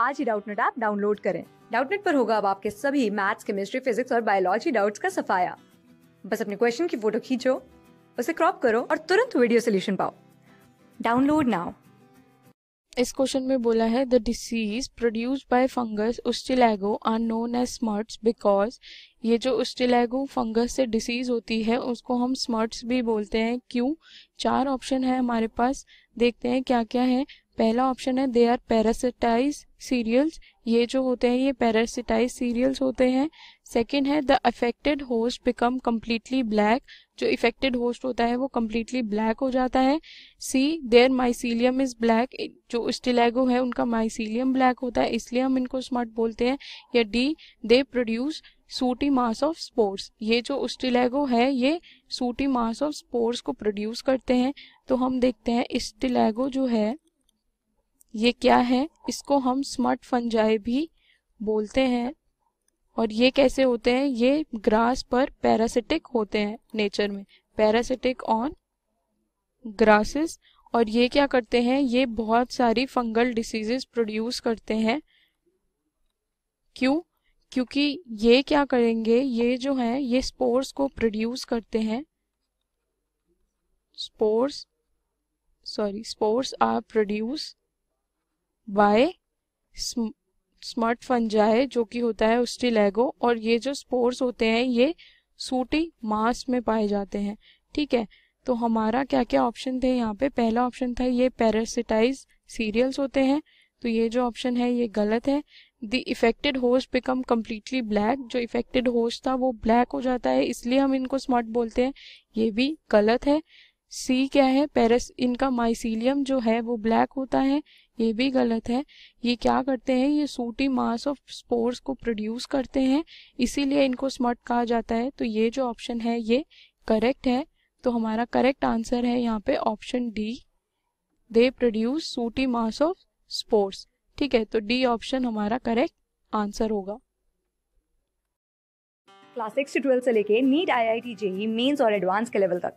आज ही Doubtnut app download करें डाउटनेट पर होगा अब आपके सभी मैथ्स केमिस्ट्री फिजिक्स और बायोलॉजी डाउट्स का सफाया बस अपने क्वेश्चन की फोटो खींचो उसे क्रॉप करो और तुरंत वीडियो सोल्यूशन पाओ डाउनलोड नाउ इस क्वेश्चन में बोला है the disease produced by fungus Ustilago are known as smuts because ये जो उस्टिलैगो फंगस से डिसीज होती है उसको हम स्मर्ट्स भी बोलते हैं क्यों चार ऑप्शन है हमारे पास देखते हैं क्या क्या है पहला ऑप्शन है दे आर पैरासिटाइज सीरियल्स ये जो होते हैं ये पैरासिटाइज सीरियल्स होते हैं सेकेंड है the affected host become completely black जो इफेक्टेड होस्ट होता है वो कम्प्लीटली ब्लैक हो जाता है see there mycelium is black जो स्टिलेगो है उनका माइसीलियम ब्लैक होता है इसलिए हम इनको स्मार्ट बोलते हैं या डी दे प्रोड्यूस सूटी मास ऑफ स्पोर्स ये जो स्टिलेगो है ये सूटी मास ऑफ स्पोर्स को प्रोड्यूस करते हैं तो हम देखते हैं स्टिलेगो जो है ये क्या है इसको हम स्मर्ट फंजाए भी बोलते हैं और ये कैसे होते हैं ये ग्रास पर पैरासिटिक होते हैं नेचर में पैरासिटिक ऑन ग्रासेस और ये क्या करते हैं ये बहुत सारी फंगल डिसीजेस प्रोड्यूस करते हैं क्यों क्योंकि ये क्या करेंगे ये जो है ये स्पोर्स को प्रोड्यूस करते हैं spores sorry spores are produce by smut fungi जो कि होता है लेगो और ये जो स्पोर्स होते हैं ये सूटी मास में पाए जाते हैं ठीक है तो हमारा क्या क्या ऑप्शन थे यहाँ पे पहला ऑप्शन था ये पैरासिटाइज सीरियल्स होते हैं तो ये जो ऑप्शन है ये गलत है the affected host become completely black जो इफेक्टेड होस्ट था वो ब्लैक हो जाता है इसलिए हम इनको स्मार्ट बोलते हैं ये भी गलत है सी क्या है पेरस इनका माइसीलियम जो है वो ब्लैक होता है ये भी गलत है ये क्या करते हैं ये सूटी मास ऑफ स्पोर्स को प्रोड्यूस करते हैं इसीलिए इनको स्मर्ट कहा जाता है तो ये जो ऑप्शन है ये करेक्ट है तो हमारा करेक्ट आंसर है यहाँ पे ऑप्शन डी दे प्रोड्यूस सूटी मास ऑफ स्पोर्स ठीक है तो डी ऑप्शन हमारा करेक्ट आंसर होगा क्लास सिक्स से से लेके NEET I I T JEE mains और एडवांस के लेवल तक